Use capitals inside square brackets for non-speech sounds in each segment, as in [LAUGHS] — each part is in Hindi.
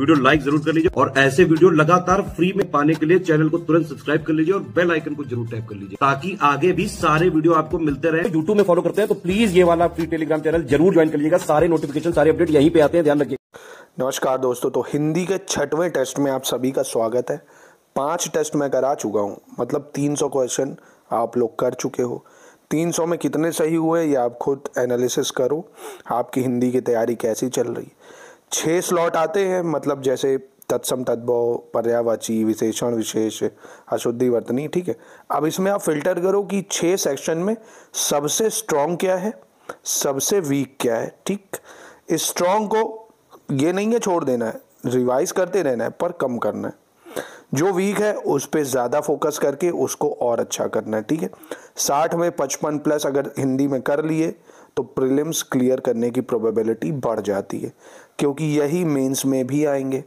वीडियो लाइक जरूर कर लीजिए और ऐसे वीडियो लगातार फ्री में पाने के लिए चैनल को तुरंत सब्सक्राइब कर लीजिए और बेल आइकन को जरूर टैप कर लीजिए ताकि आगे भी सारे वीडियो आपको मिलते रहे यूट्यूब में फॉलो करते हैं तो प्लीज ये वाला फ्री टेलीग्राम चैनल जरूर ज्वाइन कर लीजिएगा सारे नोटिफिकेशन सारे अपडेट यहीं पे आते हैं ध्यान रखिए नमस्कार दोस्तों तो हिंदी के छठवें टेस्ट में आप सभी का स्वागत है पांच टेस्ट मैं करा चुका हूँ मतलब तीन क्वेश्चन आप लोग कर चुके हो 300 में कितने सही हुए ये आप खुद एनालिसिस करो आपकी हिंदी की तैयारी कैसी चल रही है छह स्लॉट आते हैं मतलब जैसे तत्सम तद्भव पर्यावाची विशेषण विशेष अशुद्धि वर्तनी ठीक है अब इसमें आप फिल्टर करो कि छह सेक्शन में सबसे स्ट्रॉन्ग क्या है सबसे वीक क्या है ठीक इस स्ट्रॉन्ग को ये नहीं है छोड़ देना है रिवाइज करते रहना है पर कम करना है जो वीक है उस पर ज़्यादा फोकस करके उसको और अच्छा करना है ठीक है साठ में पचपन प्लस अगर हिंदी में कर लिए तो प्रीलिम्स क्लियर करने की प्रोबेबिलिटी बढ़ जाती है क्योंकि यही मेंस में भी आएंगे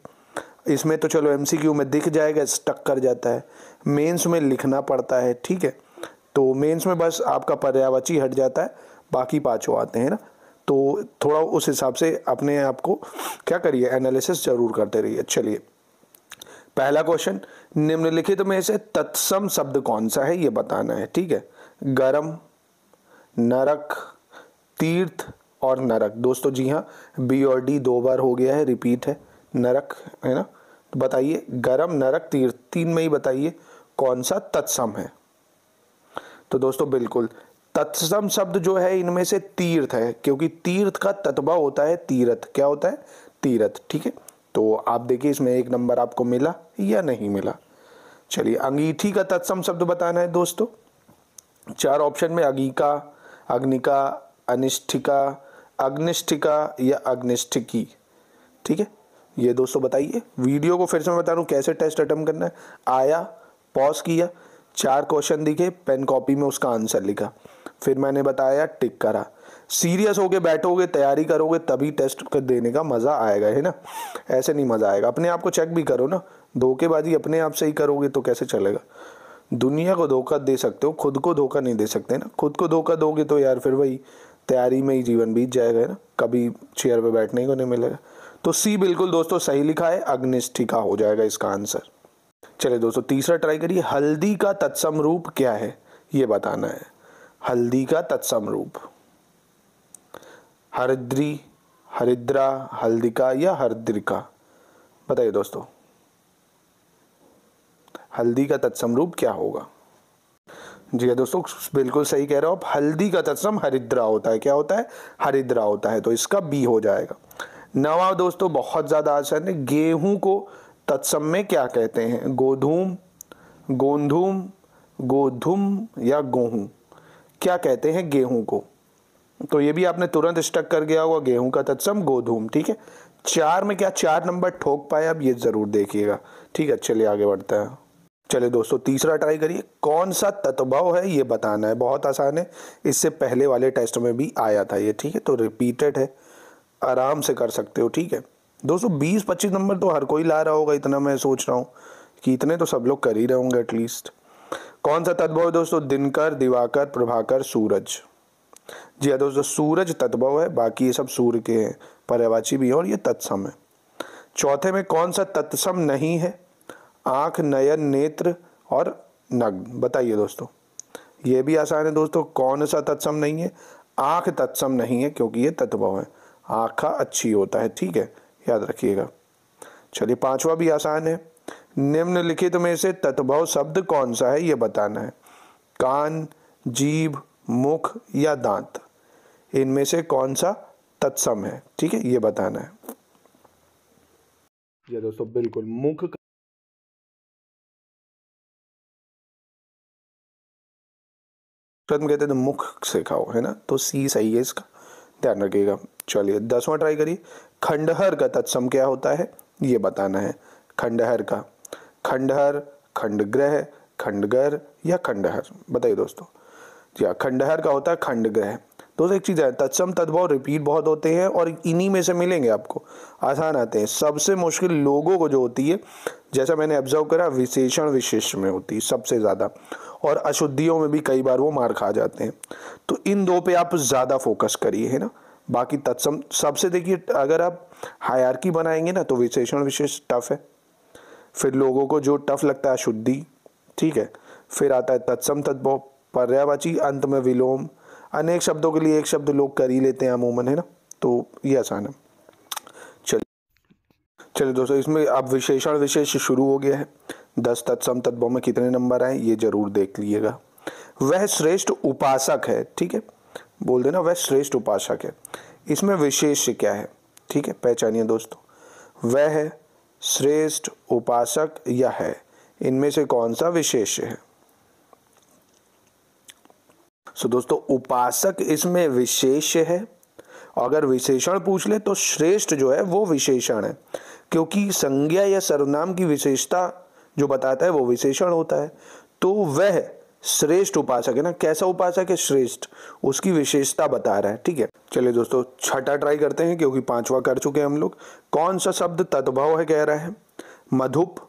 इसमें तो चलो एमसीक्यू में दिख जाएगा स्टक कर जाता है मेंस में लिखना पड़ता है ठीक है तो मेंस में बस आपका पर्यावची हट जाता है बाकी पाँचों आते हैं ना तो थोड़ा उस हिसाब से अपने आप को क्या करिए एनालिसिस जरूर करते रहिए चलिए पहला क्वेश्चन निम्नलिखित में से तत्सम शब्द कौन सा है ये बताना है ठीक है गरम नरक तीर्थ और नरक दोस्तों जी हाँ बी और डी दो बार हो गया है रिपीट है नरक है ना तो बताइए गरम नरक तीर्थ तीन में ही बताइए कौन सा तत्सम है तो दोस्तों बिल्कुल तत्सम शब्द जो है इनमें से तीर्थ है क्योंकि तीर्थ का तत्वा होता है तीर्थ क्या होता है तीर्थ ठीक है तो आप देखिए इसमें एक नंबर आपको मिला या नहीं मिला चलिए अंगीठी का तत्सम शब्द बताना है दोस्तों चार ऑप्शन में अगीका अग्निका अनिष्ठिका अग्निष्ठिका या अग्निष्ठिकी ठीक है ये दोस्तों बताइए वीडियो को फिर से मैं बता रहा हूँ कैसे टेस्ट अटम करना है आया पॉज किया चार क्वेश्चन दिखे पेन कॉपी में उसका आंसर लिखा फिर मैंने बताया टिक करा सीरियस होके बैठोगे तैयारी करोगे तभी टेस्ट कर देने का मज़ा आएगा है ना ऐसे नहीं मज़ा आएगा अपने आप को चेक भी करो ना धोखेबाजी अपने आप से ही करोगे तो कैसे चलेगा दुनिया को धोखा दे सकते हो खुद को धोखा नहीं दे सकते ना खुद को धोखा दोगे तो यार फिर वही तैयारी में ही जीवन बीत जाएगा ना कभी चेयर पे बैठने को नहीं मिलेगा तो सी बिल्कुल दोस्तों सही लिखा है अग्निष्ठिका हो जाएगा इसका आंसर चले दोस्तों तीसरा ट्राई करिए हल्दी का तत्सम रूप क्या है ये बताना है हल्दी का तत्सम रूप हरिद्री हरिद्रा हल्दिका या हरिद्रिका बताइए दोस्तों हल्दी का तत्सम रूप क्या होगा जी हाँ दोस्तों बिल्कुल सही कह रहे हो आप हल्दी का तत्सम हरिद्रा होता है क्या होता है हरिद्रा होता है तो इसका बी हो जाएगा नवा दोस्तों बहुत ज़्यादा आसान है गेहूं को तत्सम में क्या कहते हैं गोधूम गोंधूम गोधूम या गोहूं क्या कहते हैं गेहूं को तो ये भी आपने तुरंत स्टक कर गया होगा गेहूं का तत्सम गोधूम ठीक है चार में क्या चार नंबर ठोक पाए अब ये ज़रूर देखिएगा ठीक है चलिए आगे बढ़ते हैं चले दोस्तों तीसरा ट्राई करिए कौन सा तत्वभाव है ये बताना है बहुत आसान है इससे पहले वाले टेस्ट में भी आया था ये ठीक है तो रिपीटेड है आराम से कर सकते हो ठीक है दोस्तों 20-25 नंबर तो हर कोई ला रहा होगा इतना मैं सोच रहा हूँ कि इतने तो सब लोग कर ही रहे होंगे एटलीस्ट कौन सा तत्व है दोस्तों दिनकर दिवाकर प्रभाकर सूरज जी हाँ दोस्तों सूरज तत्व है बाकी ये सब सूर्य के हैं पर्यावाची भी हैं और ये तत्सम है चौथे में कौन सा तत्सम नहीं है आँख नयन नेत्र और नग्न बताइए दोस्तों ये भी आसान है दोस्तों कौन सा तत्सम नहीं है आँख तत्सम नहीं है क्योंकि ये तत्वभव है आँखा अच्छी होता है ठीक है याद रखिएगा चलिए पांचवा भी आसान है निम्नलिखित में से तत्भव शब्द कौन सा है ये बताना है कान जीभ मुख या दांत इनमें से कौन सा तत्सम है ठीक है ये बताना है ये दोस्तों बिल्कुल मुख तो में कहते तो मुख से खाओ है ना तो सी सही है इसका ध्यान रखिएगा चलिए दसवां ट्राई करिए खंडहर का तत्सम क्या होता है ये बताना है खंडहर का खंडहर खंडग्रह खंडगर या खंडहर बताइए दोस्तों जी हाँ खंडहर का होता है खंडग्रह तो एक चीज़ है तत्सम तद्भव रिपीट बहुत होते हैं और इन्हीं में से मिलेंगे आपको आसान आते हैं सबसे मुश्किल लोगों को जो होती है जैसा मैंने ऑब्जर्व करा विशेषण विशेष में होती है सबसे ज़्यादा और अशुद्धियों में भी कई बार वो मार खा जाते हैं तो इन दो पे आप ज़्यादा फोकस करिए है ना बाकी तत्सम सबसे देखिए अगर आप हायरकी बनाएंगे ना तो विशेषण विशेष टफ है फिर लोगों को जो टफ लगता है अशुद्धि ठीक है फिर आता है तत्सम तद्भव पर्यावाची अंत में विलोम अनेक शब्दों के लिए एक शब्द लोग कर ही लेते हैं अमूमन है ना तो ये आसान है चलिए दोस्तों इसमें अब विशेषण विशेष शुरू हो गया है दस तत्सम तत्वों में कितने नंबर आए ये जरूर देख लीजिएगा वह श्रेष्ठ उपासक है ठीक है बोल देना वह श्रेष्ठ उपासक है इसमें विशेष क्या है ठीक है पहचानिए दोस्तों वह श्रेष्ठ उपासक या है इनमें से कौन सा विशेष है सो दोस्तों उपासक इसमें विशेष है अगर विशेषण पूछ ले तो श्रेष्ठ जो है वो विशेषण है क्योंकि संज्ञा या सर्वनाम की विशेषता जो बताता है वो विशेषण होता है तो वह श्रेष्ठ उपासक है ना कैसा उपासक है श्रेष्ठ उसकी विशेषता बता रहा है ठीक है चलिए दोस्तों छठा ट्राई करते हैं क्योंकि पांचवा कर चुके हैं हम लोग कौन सा शब्द तत्भाव है कह रहा है मधुप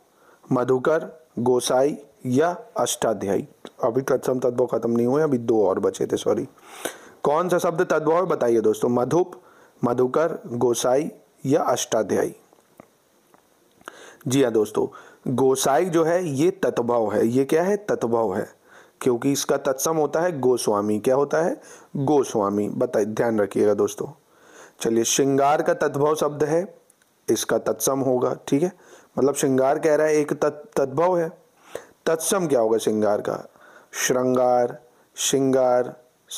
मधुकर गोसाई या अष्टाध्यायी अभी तत्सम तद्भव खत्म नहीं हुए अभी दो और बचे थे सॉरी कौन सा शब्द तद्भव है बताइए दोस्तों मधुप मधुकर गोसाई या अष्टाध्यायी जी हाँ दोस्तों गोसाई जो है ये तत्भव है ये क्या है तत्भव है क्योंकि इसका तत्सम होता है गोस्वामी क्या होता है गोस्वामी बताइए ध्यान रखिएगा दोस्तों चलिए श्रृंगार का तद्भव शब्द है इसका तत्सम होगा ठीक है मतलब श्रृंगार कह रहा है एक तत् तद्भव है तत्सम क्या होगा श्रृंगार का श्रृंगार श्रृंगार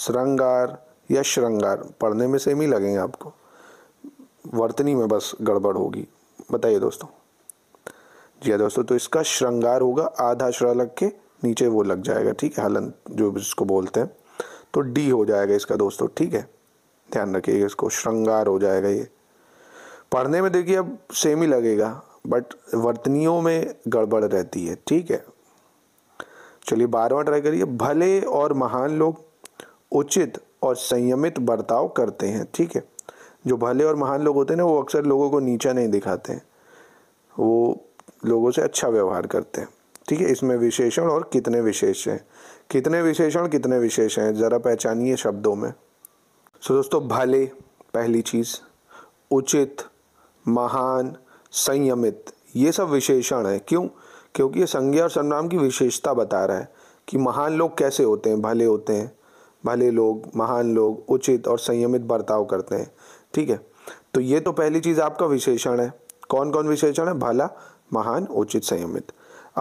श्रृंगार या श्रृंगार पढ़ने में सेम ही लगेंगे आपको वर्तनी में बस गड़बड़ होगी बताइए दोस्तों जी हाँ दोस्तों तो इसका श्रृंगार होगा आधा श्र लग के नीचे वो लग जाएगा ठीक है हलन जो इसको बोलते हैं तो डी हो जाएगा इसका दोस्तों ठीक है ध्यान रखिएगा इसको श्रृंगार हो जाएगा ये पढ़ने में देखिए अब सेम ही लगेगा बट वर्तनियों में गड़बड़ रहती है ठीक है चलिए बारहवा ट्राई करिए भले और महान लोग उचित और संयमित बर्ताव करते हैं ठीक है जो भले और महान लोग होते हैं ना वो अक्सर लोगों को नीचा नहीं दिखाते हैं वो लोगों से अच्छा व्यवहार करते हैं ठीक है इसमें विशेषण और कितने विशेष हैं कितने विशेषण कितने विशेष हैं ज़रा पहचानिए शब्दों में सो दोस्तों भले पहली चीज़ उचित महान संयमित ये सब विशेषण है क्यों क्योंकि ये संज्ञा और सर्वनाम की विशेषता बता रहा है कि महान लोग कैसे होते हैं भले होते हैं भले लोग महान लोग उचित और संयमित बर्ताव करते हैं ठीक है तो ये तो पहली चीज़ आपका विशेषण है कौन कौन विशेषण है भला महान उचित संयमित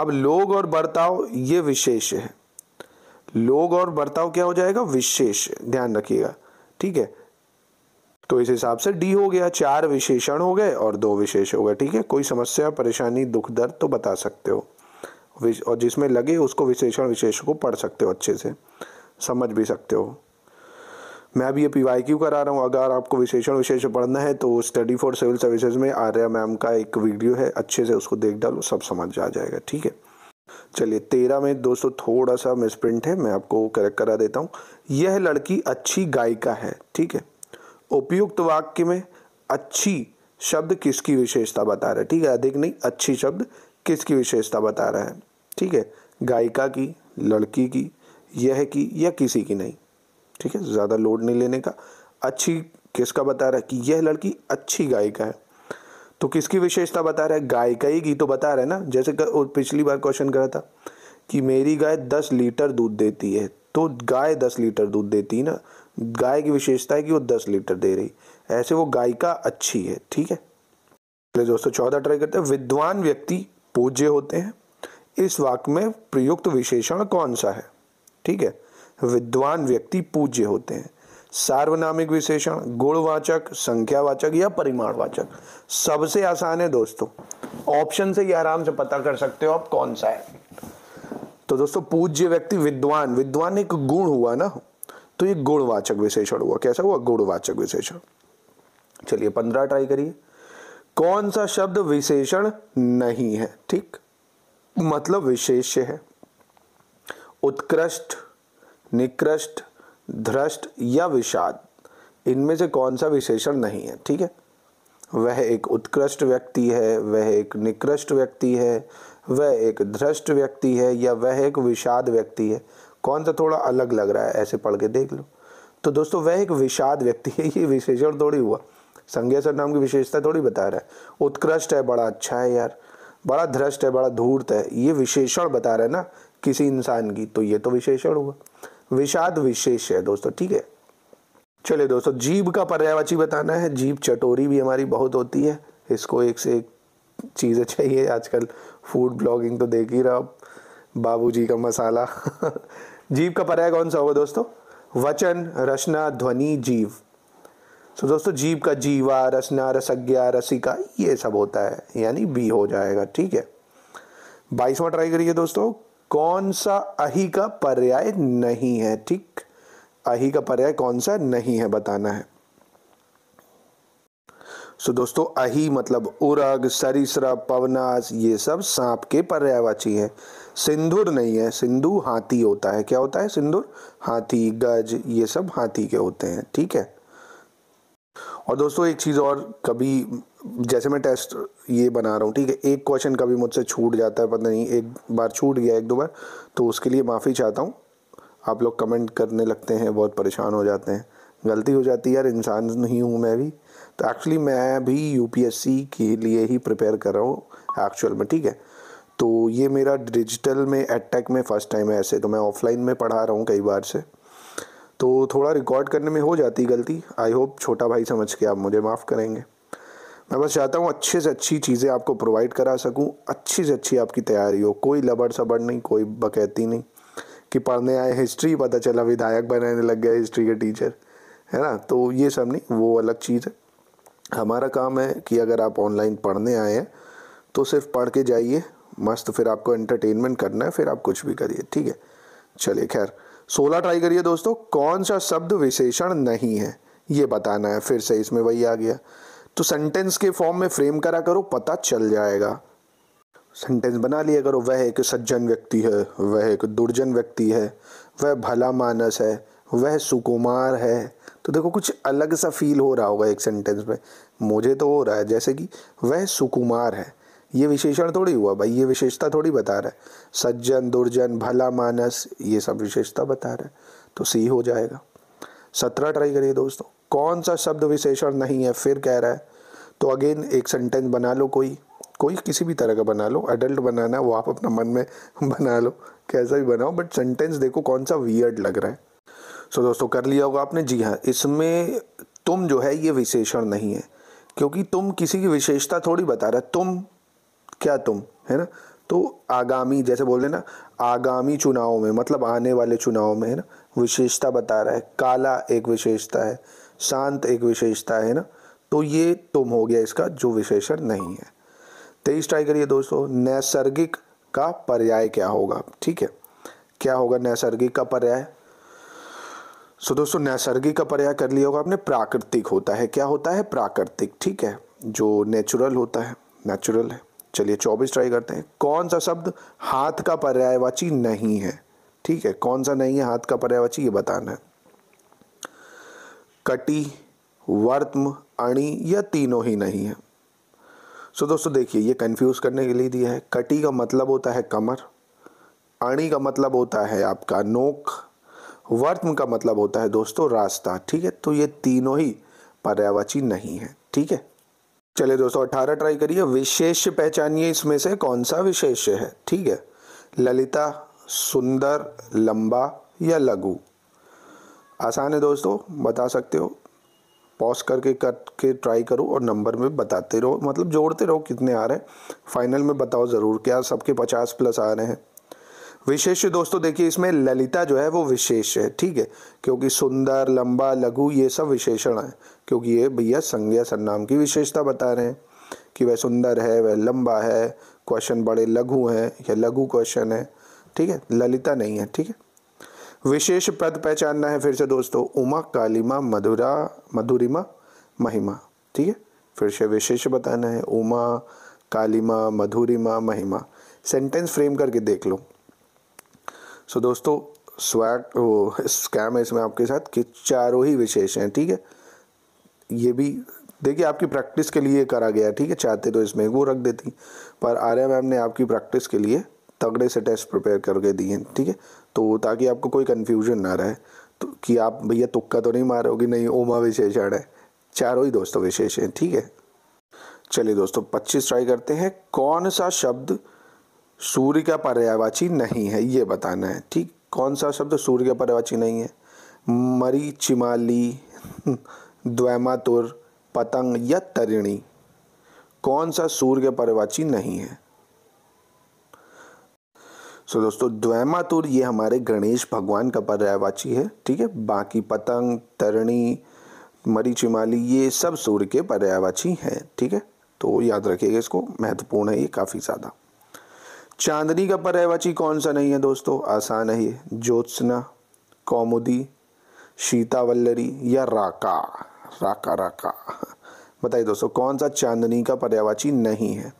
अब लोग और बर्ताव ये विशेष है लोग और बर्ताव क्या हो जाएगा विशेष ध्यान रखिएगा ठीक है तो इस हिसाब से डी हो गया चार विशेषण हो गए और दो विशेष हो गए ठीक है कोई समस्या परेशानी दुख दर्द तो बता सकते हो और जिसमें लगे उसको विशेषण विशेष को पढ़ सकते हो अच्छे से समझ भी सकते हो मैं अभी ये पी वाई क्यू करा रहा हूँ अगर आपको विशेषण विशेष पढ़ना है तो स्टडी फॉर सिविल सर्विसेज में आर्या मैम का एक वीडियो है अच्छे से उसको देख डालो सब समझ आ जाएगा ठीक है चलिए तेरह में दोस्तों थोड़ा सा मिसप्रिंट है मैं आपको करेक्ट करा देता हूँ यह लड़की अच्छी गायिका है ठीक है उपयुक्त वाक्य में अच्छी शब्द किसकी विशेषता बता रहा है ठीक है अधिक नहीं अच्छी शब्द किसकी विशेषता बता रहा है ठीक है गायिका की लड़की की यह की या किसी की नहीं ठीक है ज़्यादा लोड नहीं लेने का अच्छी किसका बता रहा है कि यह लड़की अच्छी गायिका है तो किसकी विशेषता बता रहा है गायिका ही की तो बता रहा है ना जैसे पिछली बार क्वेश्चन करा था कि मेरी गाय दस लीटर दूध देती है तो गाय दस लीटर दूध देती है ना गाय की विशेषता है कि वो दस लीटर दे रही ऐसे वो गायिका अच्छी है ठीक है दोस्तों चौदह ट्राई करते हैं विद्वान व्यक्ति पूज्य होते हैं इस वाक्य में प्रयुक्त विशेषण कौन सा है ठीक है विद्वान व्यक्ति पूज्य होते हैं सार्वनामिक विशेषण गुणवाचक संख्यावाचक या परिमाणवाचक सबसे आसान है दोस्तों ऑप्शन से ही आराम से पता कर सकते हो आप कौन सा है तो दोस्तों पूज्य व्यक्ति विद्वान विद्वान एक गुण हुआ ना तो ये गुणवाचक विशेषण हुआ कैसा हुआ गुणवाचक विशेषण चलिए पंद्रह ट्राई करिए कौन सा शब्द विशेषण नहीं है ठीक मतलब विशेष है उत्कृष्ट निकृष्ट ध्रष्ट या विषाद इनमें से कौन सा विशेषण नहीं है ठीक है वह एक उत्कृष्ट व्यक्ति है वह एक निकृष्ट व्यक्ति है वह एक ध्रष्ट व्यक्ति है या वह एक विषाद व्यक्ति है कौन सा थोड़ा अलग लग रहा है ऐसे पढ़ के देख लो तो दोस्तों वह एक विषाद व्यक्ति है ये विशेषण थोड़ी हुआ संज्ञा नाम की विशेषता थोड़ी बता रहा है उत्कृष्ट है बड़ा अच्छा है यार बड़ा ध्रष्ट है बड़ा धूर्त है ये विशेषण बता रहा है ना किसी इंसान की तो ये तो विशेषण हुआ विषाद विशेष है दोस्तों ठीक है चलिए दोस्तों जीव का पर्यायवाची बताना है जीव चटोरी भी हमारी बहुत होती है इसको एक से एक चीज़ें चाहिए आजकल फूड ब्लॉगिंग तो देख ही रहा बाबूजी का मसाला जीव का पर्याय कौन सा होगा दोस्तों वचन रचना ध्वनि जीव सो दोस्तों जीव का जीवा रचना रसज्ञा रसिका ये सब होता है यानी बी हो जाएगा ठीक है बाईसवा ट्राई करिए दोस्तों कौन सा अही का पर्याय नहीं है ठीक अही का पर्याय कौन सा नहीं है बताना है सो so, दोस्तों अही मतलब उरग सरिसरा पवनास ये सब सांप के पर्यायवाची हैं सिंदूर नहीं है सिंधु हाथी होता है क्या होता है सिंदूर हाथी गज ये सब हाथी के होते हैं ठीक है और दोस्तों एक चीज़ और कभी जैसे मैं टेस्ट ये बना रहा हूँ ठीक है एक क्वेश्चन कभी मुझसे छूट जाता है पता नहीं एक बार छूट गया एक दो बार तो उसके लिए माफ़ी चाहता हूँ आप लोग कमेंट करने लगते हैं बहुत परेशान हो जाते हैं गलती हो जाती है यार इंसान नहीं हूँ मैं भी तो एक्चुअली मैं भी यूपीएससी के लिए ही प्रिपेयर कर रहा हूँ एक्चुअल में ठीक है तो ये मेरा डिजिटल में एटेक में फ़र्स्ट टाइम है ऐसे तो मैं ऑफलाइन में पढ़ा रहा हूँ कई बार से तो थोड़ा रिकॉर्ड करने में हो जाती गलती आई होप छोटा भाई समझ के आप मुझे माफ़ करेंगे मैं बस चाहता हूँ अच्छे से अच्छी चीज़ें आपको प्रोवाइड करा सकूँ अच्छी से अच्छी आपकी तैयारी हो कोई लबड़ सबड़ नहीं कोई बकैती नहीं कि पढ़ने आए हिस्ट्री पता चला विधायक बनाने लग गए हिस्ट्री के टीचर है ना तो ये सब नहीं वो अलग चीज़ है हमारा काम है कि अगर आप ऑनलाइन पढ़ने आए हैं तो सिर्फ पढ़ के जाइए मस्त फिर आपको एंटरटेनमेंट करना है फिर आप कुछ भी करिए ठीक है चलिए खैर सोलह ट्राई करिए दोस्तों कौन सा शब्द विशेषण नहीं है ये बताना है फिर से इसमें वही आ गया तो सेंटेंस के फॉर्म में फ्रेम करा करो पता चल जाएगा सेंटेंस बना लिया करो वह एक सज्जन व्यक्ति है वह एक दुर्जन व्यक्ति है वह भला मानस है वह सुकुमार है तो देखो कुछ अलग सा फील हो रहा होगा एक सेंटेंस में मुझे तो हो रहा है जैसे कि वह सुकुमार है ये विशेषण थोड़ी हुआ भाई ये विशेषता थोड़ी बता रहा है सज्जन दुर्जन भला मानस ये सब विशेषता बता रहा है तो सी हो जाएगा सत्रह ट्राई करिए दोस्तों कौन सा शब्द विशेषण नहीं है फिर कह रहा है तो अगेन एक सेंटेंस बना लो कोई कोई किसी भी तरह का बना लो एडल्ट बनाना वो आप अपना मन में [LAUGHS] बना लो कैसा भी बनाओ बट सेंटेंस देखो कौन सा वियर्ड लग रहा है सो so, दोस्तों कर लिया होगा आपने जी हाँ इसमें तुम जो है ये विशेषण नहीं है क्योंकि तुम किसी की विशेषता थोड़ी बता रहा है तुम क्या तुम है ना तो आगामी जैसे बोल देना आगामी चुनावों में मतलब आने वाले चुनाव में है ना विशेषता बता रहा है काला एक विशेषता है शांत एक विशेषता है ना तो ये तुम हो गया इसका जो विशेषण नहीं है तेईस ट्राई करिए दोस्तों नैसर्गिक का पर्याय क्या होगा ठीक है क्या होगा नैसर्गिक का पर्याय सो so, दोस्तों नैसर्गिक का पर्याय कर लिया होगा आपने प्राकृतिक होता है क्या होता है प्राकृतिक ठीक है जो नेचुरल होता है नेचुरल है चलिए चौबीस ट्राई करते हैं कौन सा शब्द हाथ का पर्यायवाची नहीं है ठीक है कौन सा नहीं है हाथ का पर्यायवाची ये बताना है कटी वर्तम अणी या तीनों ही नहीं है सो दोस्तों देखिए ये कंफ्यूज करने के लिए दिया है कटी का मतलब होता है कमर अणी का मतलब होता है आपका नोक वर्तम का मतलब होता है दोस्तों रास्ता ठीक है तो ये तीनों ही पर्यायवाची नहीं है ठीक है चले दोस्तों अठारह ट्राई करिए विशेष पहचानिए इसमें से कौन सा विशेष है ठीक है ललिता सुंदर लंबा या लघु आसान है दोस्तों बता सकते हो पॉज करके करके ट्राई करो और नंबर में बताते रहो मतलब जोड़ते रहो कितने आ रहे हैं फाइनल में बताओ ज़रूर क्या सबके पचास प्लस आ रहे हैं विशेष दोस्तों देखिए इसमें ललिता जो है वो विशेष है ठीक है क्योंकि सुंदर लंबा लघु ये सब विशेषण है क्योंकि ये भैया संज्ञा सरनाम की विशेषता बता रहे हैं कि वह सुंदर है वह लंबा है क्वेश्चन बड़े लघु हैं या लघु क्वेश्चन है ठीक है ललिता नहीं है ठीक है विशेष पद पहचानना है फिर से दोस्तों उमा कालिमा मधुरा मधुरिमा महिमा ठीक है फिर से विशेष बताना है उमा कालिमा मधुरिमा महिमा सेंटेंस फ्रेम करके देख लो सो दोस्तों स्वैग वो स्कैम है इसमें आपके साथ कि चारों ही विशेष हैं ठीक है ये भी देखिए आपकी प्रैक्टिस के लिए करा गया ठीक है चाहते तो इसमें वो रख देती पर आर्या मैम ने आपकी प्रैक्टिस के लिए तगड़े से टेस्ट प्रिपेयर करके दिए ठीक है तो ताकि आपको कोई कन्फ्यूजन ना रहे तो कि आप भैया तुक्का तो नहीं मारोगे नहीं ओमा विशेषण है चारों ही दोस्तों विशेष हैं ठीक है चलिए दोस्तों पच्चीस ट्राई करते हैं कौन सा शब्द सूर्य का पर्यावाची नहीं है ये बताना है ठीक कौन सा शब्द सूर्य का पर्यावाची नहीं है मरी चिमाली द्वैमातुर पतंग या तरिणी कौन सा सूर्य परवाची नहीं है सो so, दोस्तों द्वैमातुर ये हमारे गणेश भगवान का पर्यायवाची है ठीक है बाकी पतंग तरणी मरीचिमाली ये सब सूर्य के पर्यायवाची हैं ठीक है तो याद रखिएगा इसको महत्वपूर्ण है ये काफ़ी ज़्यादा चांदनी का पर्यायवाची कौन सा नहीं है दोस्तों आसान है ये ज्योत्सना कौमुदी शीतावल्लरी या राका राका राका बताइए दोस्तों कौन सा चांदनी का पर्यावाची नहीं है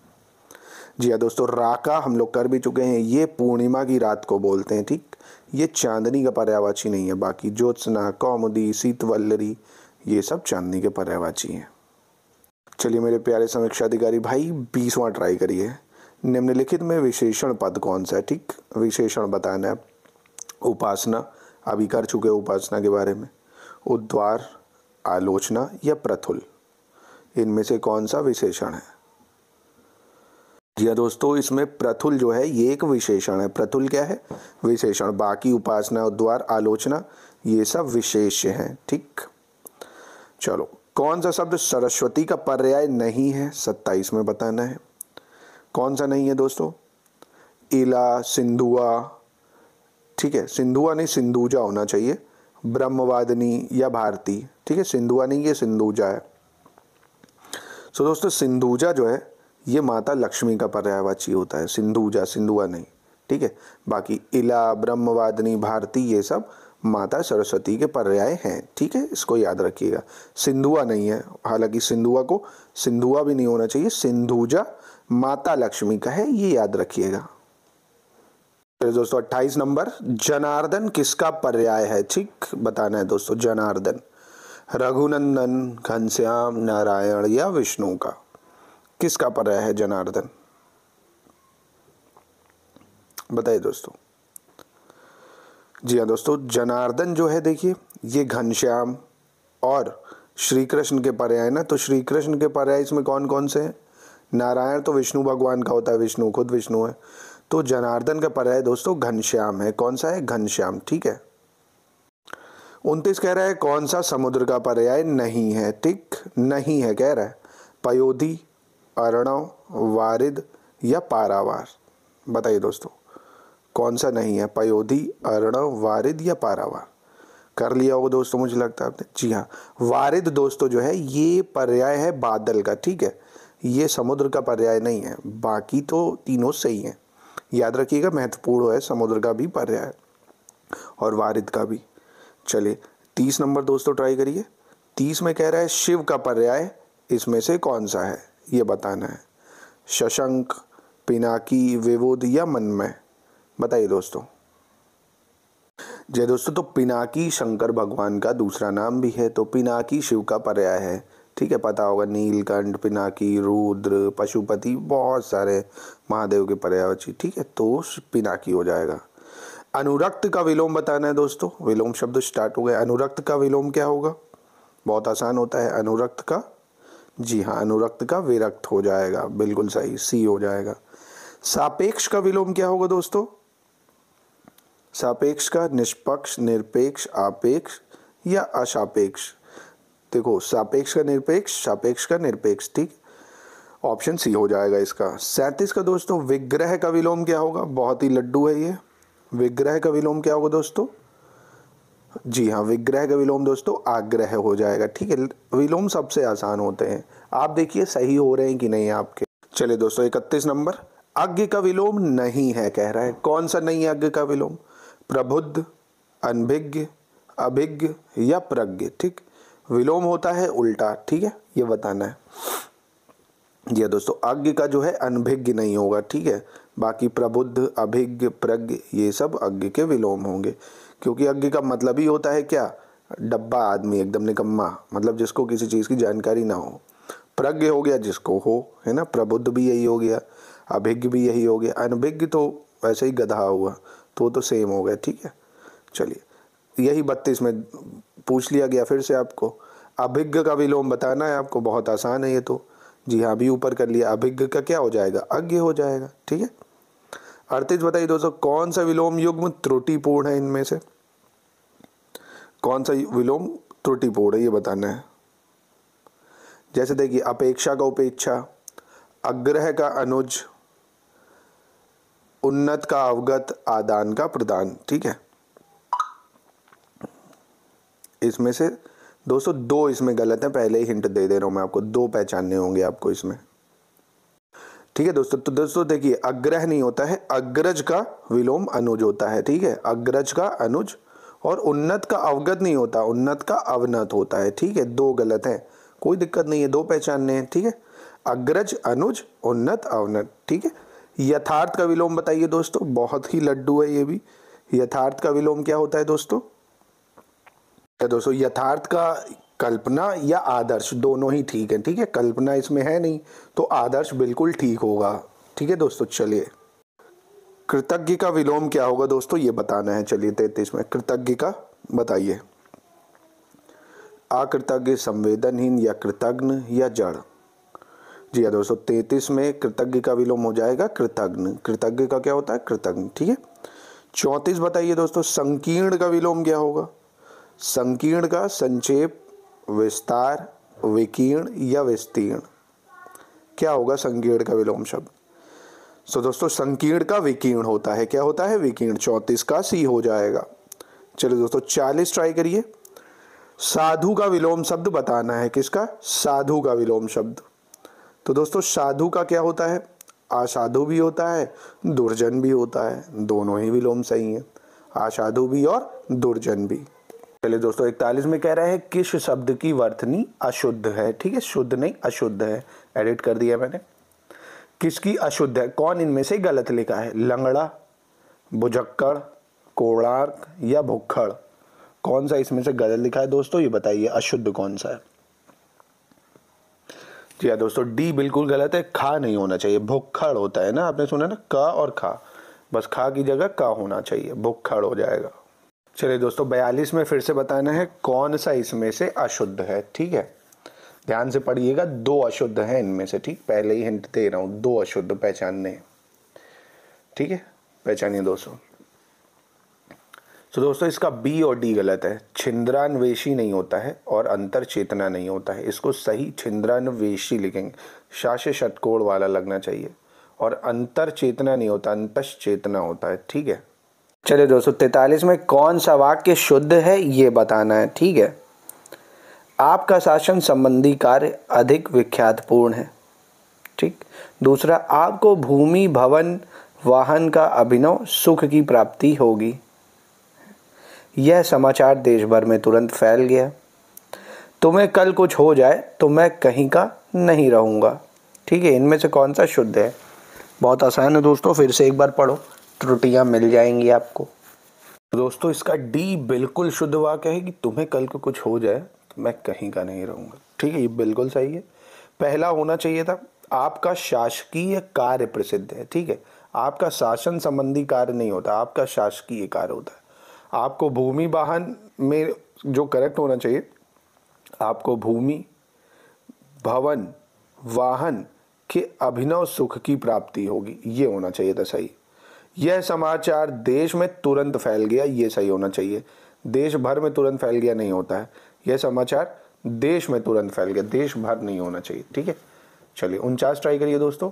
जी हाँ दोस्तों राका हम लोग कर भी चुके हैं ये पूर्णिमा की रात को बोलते हैं ठीक ये चांदनी का पर्यावाची नहीं है बाकी ज्योत्सना कौमुदी सीतवल्लरी ये सब चांदनी के पर्यावाची हैं चलिए मेरे प्यारे समीक्षा अधिकारी भाई बीसवां ट्राई करिए निम्नलिखित में विशेषण पद कौन सा है ठीक विशेषण बताना है उपासना अभी कर चुके उपासना के बारे में उद्वार आलोचना या प्रथुल इनमें से कौन सा विशेषण है जी हाँ दोस्तों इसमें प्रथुल जो है ये एक विशेषण है प्रथुल क्या है विशेषण बाकी उपासना उद्वार आलोचना ये सब विशेष हैं ठीक चलो कौन सा शब्द सरस्वती का पर्याय नहीं है सत्ताईस में बताना है कौन सा नहीं है दोस्तों इला सिंधुआ ठीक है सिंधुआ नहीं सिंधुजा होना चाहिए ब्रह्मवादिनी या भारती ठीक है सिंधुआ नहीं ये सिंधुजा है सो so, दोस्तों सिंधुजा जो है ये माता लक्ष्मी का पर्यायवाची होता है सिंधुजा सिंधुआ नहीं ठीक है बाकी इला ब्रह्मवादिनी भारती ये सब माता सरस्वती के पर्याय हैं ठीक है इसको याद रखिएगा सिंधुआ नहीं है हालांकि सिंधुआ को सिंधुआ भी नहीं होना चाहिए सिंधुजा माता लक्ष्मी का है ये याद रखिएगा तो दोस्तों 28 नंबर जनार्दन किसका पर्याय है ठीक बताना है दोस्तों जनार्दन रघुनंदन घनश्याम नारायण या विष्णु का किसका पर्याय है जनार्दन बताइए दोस्तों जी हाँ दोस्तों जनार्दन जो है देखिए ये घनश्याम और श्री कृष्ण के पर्याय ना तो श्री कृष्ण के पर्याय इसमें कौन कौन से हैं नारायण तो विष्णु भगवान का होता है विष्णु खुद विष्णु है तो जनार्दन का पर्याय दोस्तों घनश्याम है कौन सा है घनश्याम ठीक है उनतीस कह रहा है कौन सा समुद्र का पर्याय नहीं है ठीक नहीं है कह रहा है पयोधि अरणव वारिद या पारावार बताइए दोस्तों कौन सा नहीं है पयोधि अरणव वारिद या पारावार कर लिया होगा दोस्तों मुझे लगता है आपने जी हाँ वारिद दोस्तों जो है ये पर्याय है बादल का ठीक है ये समुद्र का पर्याय नहीं है बाकी तो तीनों सही हैं याद रखिएगा महत्वपूर्ण है समुद्र का भी पर्याय और वारिद का भी चलिए तीस नंबर दोस्तों ट्राई करिए तीस में कह रहा है शिव का पर्याय इसमें से कौन सा है ये बताना है शशंक पिनाकी विवोद या मन में बताइए दोस्तों जय दोस्तों तो पिनाकी शंकर भगवान का दूसरा नाम भी है तो पिनाकी शिव का पर्याय है ठीक है पता होगा नीलकंठ पिनाकी रुद्र पशुपति बहुत सारे महादेव के पर्यायवाची ठीक है तो पिनाकी हो जाएगा अनुरक्त का विलोम बताना है दोस्तों विलोम शब्द स्टार्ट हो गया अनुरक्त का विलोम क्या होगा बहुत आसान होता है अनुरक्त का जी हाँ अनुरक्त का विरक्त हो जाएगा बिल्कुल सही सी हो जाएगा सापेक्ष का विलोम क्या होगा दोस्तों सापेक्ष का निष्पक्ष निरपेक्ष आपेक्ष या असापेक्ष देखो सापेक्ष का निरपेक्ष सापेक्ष का निरपेक्ष ठीक ऑप्शन सी हो जाएगा इसका सैंतीस का दोस्तों विग्रह का विलोम क्या होगा बहुत ही लड्डू है ये विग्रह का विलोम क्या होगा दोस्तों जी हाँ विग्रह का विलोम दोस्तों आग्रह हो जाएगा ठीक है विलोम सबसे आसान होते हैं आप देखिए सही हो रहे हैं कि नहीं आपके चलिए दोस्तों इकतीस नंबर अज्ञ का विलोम नहीं है कह रहा है कौन सा नहीं है अज्ञ का विलोम प्रबुद्ध अनभिज्ञ अभिज्ञ या प्रज्ञ ठीक विलोम होता है उल्टा ठीक है ये बताना है यह हाँ दोस्तों अज्ञ का जो है अनभिज्ञ नहीं होगा ठीक है बाकी प्रबुद्ध अभिज्ञ प्रज्ञ ये सब अज्ञ के विलोम होंगे क्योंकि अज्ञ का मतलब ही होता है क्या डब्बा आदमी एकदम निकम्मा मतलब जिसको किसी चीज़ की जानकारी ना हो प्रज्ञ हो गया जिसको हो है ना प्रबुद्ध भी यही हो गया अभिज्ञ भी यही हो गया अनभिज्ञ तो वैसे ही गधा हुआ तो तो सेम हो गया ठीक है चलिए यही बत्तीस में पूछ लिया गया फिर से आपको अभिज्ञ का विलोम बताना है आपको बहुत आसान है ये तो जी हाँ अभी ऊपर कर लिया अभिज्ञ का क्या हो जाएगा अज्ञ हो जाएगा ठीक है अड़तीस बताइए दोस्तों कौन सा विलोम युग्म त्रुटिपूर्ण है इनमें से कौन सा विलोम त्रुटिपूर्ण है ये बताना है जैसे देखिए अपेक्षा का उपेक्षा अग्रह का अनुज उन्नत का अवगत आदान का प्रदान ठीक है इसमें से दोस्तों दो इसमें गलत है पहले ही हिंट दे दे रहा हूं मैं आपको दो पहचानने होंगे आपको इसमें ठीक है दोस्तों तो दोस्तों देखिए अग्रह नहीं होता है अग्रज का विलोम अनुज होता है ठीक है अग्रज का अनुज और उन्नत का अवगत नहीं होता उन्नत का अवनत होता है ठीक है दो गलत है कोई दिक्कत नहीं है दो पहचानने हैं ठीक है अग्रज अनुज उन्नत अवनत ठीक है यथार्थ का विलोम बताइए दोस्तों बहुत ही लड्डू है ये भी यथार्थ का विलोम क्या होता है दोस्तों तो दोस्तों यथार्थ का कल्पना या आदर्श दोनों ही ठीक है ठीक है कल्पना इसमें है नहीं तो आदर्श बिल्कुल ठीक होगा ठीक है दोस्तों चलिए कृतज्ञ का विलोम क्या होगा दोस्तों ये बताना है चलिए तैतीस में कृतज्ञ का बताइए अकृतज्ञ संवेदनहीन या कृतज्ञ या जड़ जी हाँ दोस्तों तैतीस में कृतज्ञ का विलोम हो जाएगा कृतज्ञ कृतज्ञ का क्या होता है कृतज्ञ ठीक है चौंतीस बताइए दोस्तों संकीर्ण का विलोम क्या होगा संकीर्ण का संक्षेप विस्तार विकीर्ण या विस्तीर्ण क्या होगा संकीर्ण का विलोम शब्द सो तो दोस्तों संकीर्ण का विकीर्ण होता है क्या होता है विकीर्ण चौंतीस का सी हो जाएगा चलिए दोस्तों चालीस ट्राई करिए साधु का विलोम शब्द बताना है किसका साधु का विलोम शब्द तो दोस्तों साधु का क्या होता है असाधु भी होता है दुर्जन भी होता है दोनों ही विलोम सही है असाधु भी और दुर्जन भी पहले दोस्तों इकतालीस में कह रहा है किस शब्द की वर्तनी अशुद्ध है ठीक है शुद्ध नहीं अशुद्ध है एडिट कर दिया मैंने किसकी अशुद्ध है कौन इनमें से गलत लिखा है लंगड़ा बुझक्कड़ कोड़ार्क या भुखड़ कौन सा इसमें से गलत लिखा है दोस्तों ये बताइए अशुद्ध कौन सा है जी हाँ दोस्तों डी बिल्कुल गलत है खा नहीं होना चाहिए भुखड़ होता है ना आपने सुना ना क और खा बस खा की जगह का होना चाहिए भुखड़ हो जाएगा चलिए दोस्तों बयालीस में फिर से बताना है कौन सा इसमें से अशुद्ध है ठीक है ध्यान से पढ़िएगा दो अशुद्ध हैं इनमें से ठीक पहले ही हिंट दे रहा हूं दो अशुद्ध पहचानने ठीक है पहचानिए दोस्तों तो दोस्तों इसका बी और डी गलत है छिंद्रान्वेषी नहीं होता है और अंतर चेतना नहीं होता है इसको सही छिंद्रान्वेषी लिखेंगे शास्य षटकोण वाला लगना चाहिए और अंतर चेतना नहीं होता अंतश चेतना होता है ठीक है चलिए दोस्तों तैतालीस में कौन सा वाक्य शुद्ध है ये बताना है ठीक है आपका शासन संबंधी कार्य अधिक विख्यात पूर्ण है ठीक दूसरा आपको भूमि भवन वाहन का अभिनव सुख की प्राप्ति होगी यह समाचार देश भर में तुरंत फैल गया तुम्हें कल कुछ हो जाए तो मैं कहीं का नहीं रहूँगा ठीक है इनमें से कौन सा शुद्ध है बहुत आसान है दोस्तों फिर से एक बार पढ़ो त्रुटियाँ मिल जाएंगी आपको दोस्तों इसका डी बिल्कुल शुद्ध वाक्य है कि तुम्हें कल को कुछ हो जाए तो मैं कहीं का नहीं रहूँगा ठीक है ये बिल्कुल सही है पहला होना चाहिए था आपका शासकीय कार्य प्रसिद्ध है ठीक है आपका शासन संबंधी कार्य नहीं होता आपका शासकीय कार्य होता है आपको भूमि वाहन में जो करेक्ट होना चाहिए आपको भूमि भवन वाहन के अभिनव सुख की प्राप्ति होगी ये होना चाहिए था सही यह समाचार देश में तुरंत फैल गया यह सही होना चाहिए देश भर में तुरंत फैल गया नहीं होता है यह समाचार देश में तुरंत फैल गया देश भर नहीं होना चाहिए ठीक है चलिए उनचास ट्राई करिए दोस्तों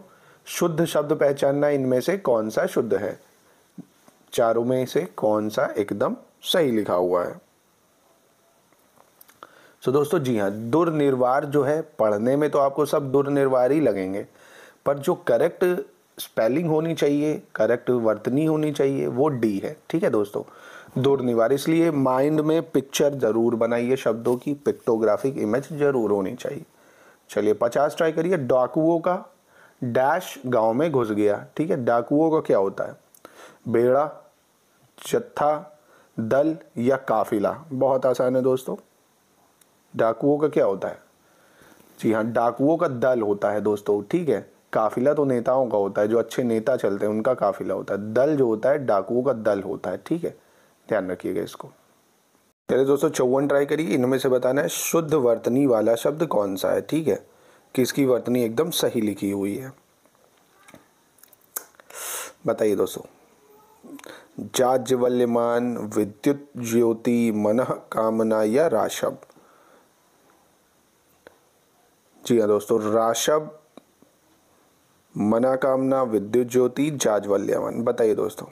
शुद्ध शब्द पहचानना इनमें से कौन सा शुद्ध है चारों में से कौन सा एकदम सही लिखा हुआ है सो तो so, दोस्तों जी हाँ दुर्निर्वार जो है पढ़ने में तो आपको सब दुर्निर्वार ही लगेंगे पर जो करेक्ट स्पेलिंग होनी चाहिए करेक्ट वर्तनी होनी चाहिए वो डी है ठीक है दोस्तों दुर्निवार इसलिए माइंड में पिक्चर जरूर बनाइए शब्दों की पिक्टोग्राफिक इमेज जरूर होनी चाहिए चलिए पचास ट्राई करिए डाकुओं का डैश गांव में घुस गया ठीक है डाकुओं का क्या होता है बेड़ा जत्था दल या काफिला बहुत आसान है दोस्तों डाकुओं का क्या होता है जी हाँ डाकुओं का दल होता है दोस्तों ठीक है काफिला तो नेताओं का होता है जो अच्छे नेता चलते हैं उनका काफिला होता है दल जो होता है डाकुओं का दल होता है ठीक है ध्यान रखिएगा इसको चलिए दोस्तों चौवन ट्राई करिए इनमें से बताना है शुद्ध वर्तनी वाला शब्द कौन सा है ठीक है किसकी वर्तनी एकदम सही लिखी हुई है बताइए दोस्तों जाज्वल्यमान विद्युत ज्योति मन कामना या राशभ जी हाँ दोस्तों राशभ मना कामना विद्युत ज्योति जाजवल्यवन बताइए दोस्तों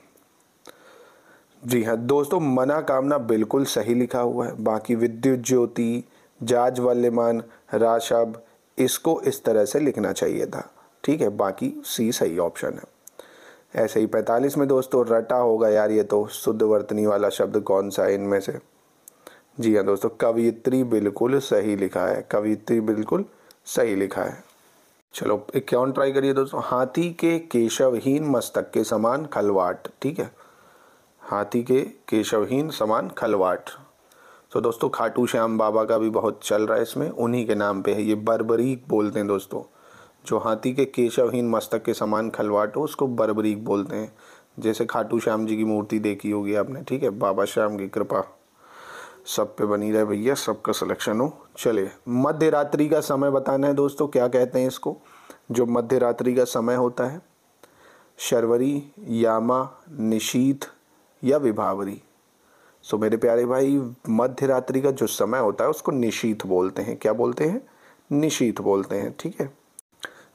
जी हाँ दोस्तों मना कामना बिल्कुल सही लिखा हुआ है बाकी विद्युत ज्योति जाजवल्यमान राशब इसको इस तरह से लिखना चाहिए था ठीक है बाकी सी सही ऑप्शन है ऐसे ही पैंतालीस में दोस्तों रटा होगा यार ये तो शुद्ध वर्तनी वाला शब्द कौन सा है इनमें से जी हाँ दोस्तों कवियत्री बिल्कुल सही लिखा है कवियत्री बिल्कुल सही लिखा है चलो इक्यावन ट्राई करिए दोस्तों हाथी के केशवहीन मस्तक के समान खलवाट ठीक है हाथी के केशवहीन समान खलवाट तो दोस्तों खाटू श्याम बाबा का भी बहुत चल रहा है इसमें उन्हीं के नाम पे है ये बर्बरीक बोलते हैं दोस्तों जो हाथी के केशवहीन मस्तक के समान खलवाट हो उसको बर्बरीक बोलते हैं जैसे खाटू श्याम जी की मूर्ति देखी होगी आपने ठीक है बाबा श्याम की कृपा सब पे बनी रहे भैया सबका सिलेक्शन हो चले मध्य रात्रि का समय बताना है दोस्तों क्या कहते हैं इसको जो मध्य रात्रि का समय होता है शर्वरी यामा निशीत या विभावरी सो मेरे प्यारे भाई मध्य रात्रि का जो समय होता है उसको निशीत बोलते हैं क्या बोलते हैं निशीथ बोलते हैं ठीक है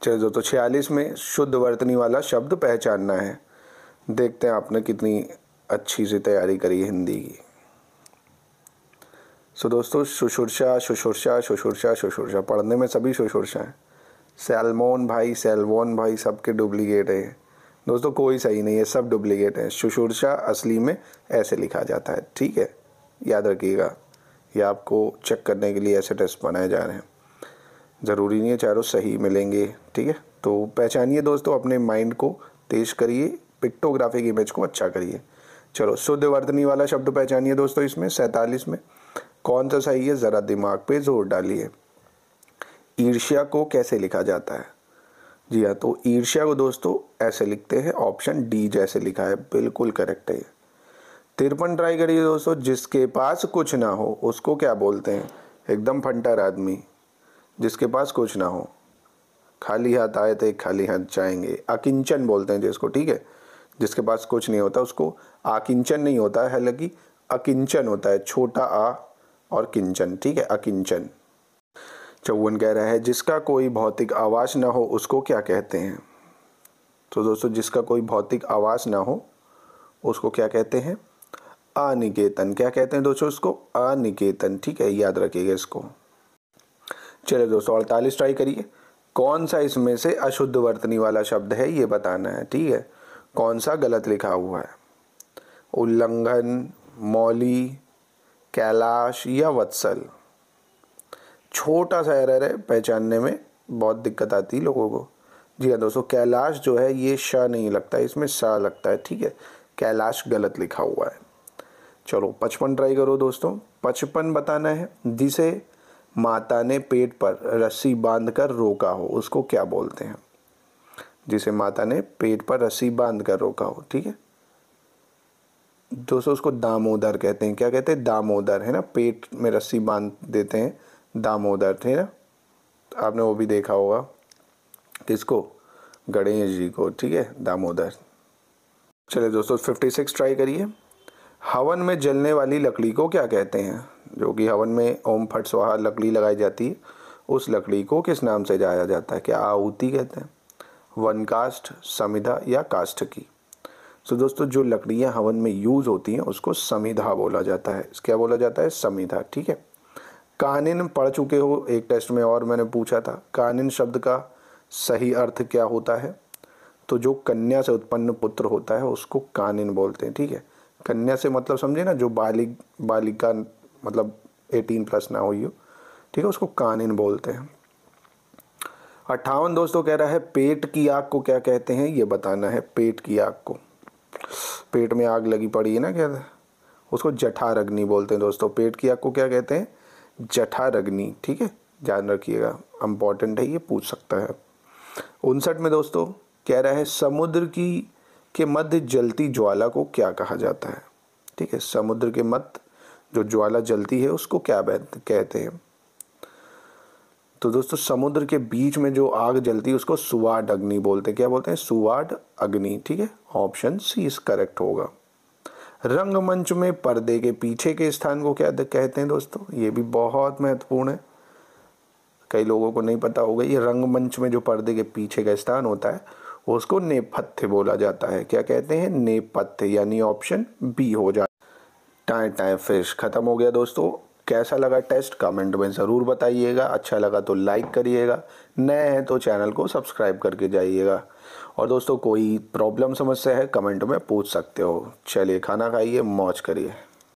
चलिए दोस्तों छियालीस में शुद्ध वर्तनी वाला शब्द पहचानना है देखते हैं आपने कितनी अच्छी से तैयारी करी हिंदी की सो दोस्तों शुशुरशा शुशुरशा शुशुरशा शुशुरशा पढ़ने में सभी शुशुरशा हैं सेलमोन भाई सैलवोन भाई सब के डुप्लीकेट है दोस्तों कोई सही नहीं है सब डुप्लीकेट हैं शुशुरशा असली में ऐसे लिखा जाता है ठीक है याद रखिएगा ये आपको चेक करने के लिए ऐसे टेस्ट बनाए जा रहे हैं ज़रूरी नहीं है चारों सही मिलेंगे ठीक है तो पहचानिए दोस्तों अपने माइंड को तेज करिए पिक्टोग्राफिक इमेज को अच्छा करिए चलो शुद्ध वर्तनी वाला शब्द पहचानिए दोस्तों इसमें सैंतालीस में कौन सा सही है ज़रा दिमाग पे जोर डालिए ईर्ष्या को कैसे लिखा जाता है जी हाँ तो ईर्ष्या को दोस्तों ऐसे लिखते हैं ऑप्शन डी जैसे लिखा है बिल्कुल करेक्ट है तिरपन ट्राई करिए दोस्तों जिसके पास कुछ ना हो उसको क्या बोलते हैं एकदम फंटर आदमी जिसके पास कुछ ना हो खाली हाथ आए थे खाली हाथ जाएंगे अकिंचन बोलते हैं जिसको ठीक है जिसके पास कुछ नहीं होता उसको आकिंचन नहीं होता है हालांकि अकिंचन होता है छोटा आ और किंचन ठीक है अकिंचन चौवन कह रहा है जिसका कोई भौतिक आवास ना हो उसको क्या कहते हैं तो दोस्तों जिसका कोई भौतिक आवास ना हो उसको क्या कहते हैं अनिकेतन क्या कहते हैं दोस्तों उसको अनिकेतन ठीक है याद रखिएगा इसको चलिए दोस्तों अड़तालीस ट्राई करिए कौन सा इसमें से अशुद्ध वर्तनी वाला शब्द है ये बताना है ठीक है कौन सा गलत लिखा हुआ है उल्लंघन मौली कैलाश या वत्सल छोटा सा एरर है पहचानने में बहुत दिक्कत आती है लोगों को जी हाँ दोस्तों कैलाश जो है ये श नहीं लगता है इसमें सा लगता है ठीक है कैलाश गलत लिखा हुआ है चलो पचपन ट्राई करो दोस्तों पचपन बताना है जिसे माता ने पेट पर रस्सी बांध कर रोका हो उसको क्या बोलते हैं जिसे माता ने पेट पर रस्सी बांध कर रोका हो ठीक है दोस्तों उसको दामोदर कहते हैं क्या कहते हैं दामोदर है ना पेट में रस्सी बांध देते हैं दामोदर थे ना तो आपने वो भी देखा होगा किसको गणेश जी को ठीक है दामोदर चले दोस्तों फिफ्टी सिक्स ट्राई करिए हवन में जलने वाली लकड़ी को क्या कहते हैं जो कि हवन में ओम फट स्वाहा लकड़ी लगाई जाती है उस लकड़ी को किस नाम से जाया जाता है क्या आहूति कहते हैं वन कास्ट समिधा या कास्ट की तो दोस्तों जो लकड़ियाँ हवन में यूज़ होती हैं उसको समिधा बोला जाता है क्या बोला जाता है समिधा ठीक है कानिन पढ़ चुके हो एक टेस्ट में और मैंने पूछा था कानिन शब्द का सही अर्थ क्या होता है तो जो कन्या से उत्पन्न पुत्र होता है उसको कानिन बोलते हैं ठीक है कन्या से मतलब समझे ना जो बालिक बालिका मतलब एटीन प्लस ना हुई हो ठीक है उसको कानिन बोलते हैं अट्ठावन दोस्तों कह रहा है पेट की आग को क्या कहते हैं ये बताना है पेट की आग को पेट में आग लगी पड़ी है ना क्या उसको जठारग्नि बोलते हैं दोस्तों पेट की आग को क्या कहते हैं जठारग्नि ठीक है ध्यान रखिएगा इम्पॉर्टेंट है ये पूछ सकता है उनसठ में दोस्तों कह रहा है समुद्र की के मध्य जलती ज्वाला को क्या कहा जाता है ठीक है समुद्र के मध्य जो ज्वाला जलती है उसको क्या कहते हैं तो दोस्तों समुद्र के बीच में जो आग जलती है उसको सुवाड अग्नि बोलते हैं क्या बोलते हैं सुवाड अग्नि ठीक है ऑप्शन सी इस करेक्ट होगा रंगमंच में पर्दे के पीछे के स्थान को क्या कहते हैं दोस्तों ये भी बहुत महत्वपूर्ण है कई लोगों को नहीं पता होगा ये रंगमंच में जो पर्दे के पीछे का स्थान होता है उसको नेपथ्य बोला जाता है क्या कहते हैं नेपथ्य यानी ऑप्शन बी हो जाए टाए टाए फिश ख़त्म हो गया दोस्तों कैसा लगा टेस्ट कमेंट में ज़रूर बताइएगा अच्छा लगा तो लाइक करिएगा नए हैं तो चैनल को सब्सक्राइब करके जाइएगा और दोस्तों कोई प्रॉब्लम समस्या है कमेंट में पूछ सकते हो चलिए खाना खाइए मौज करिए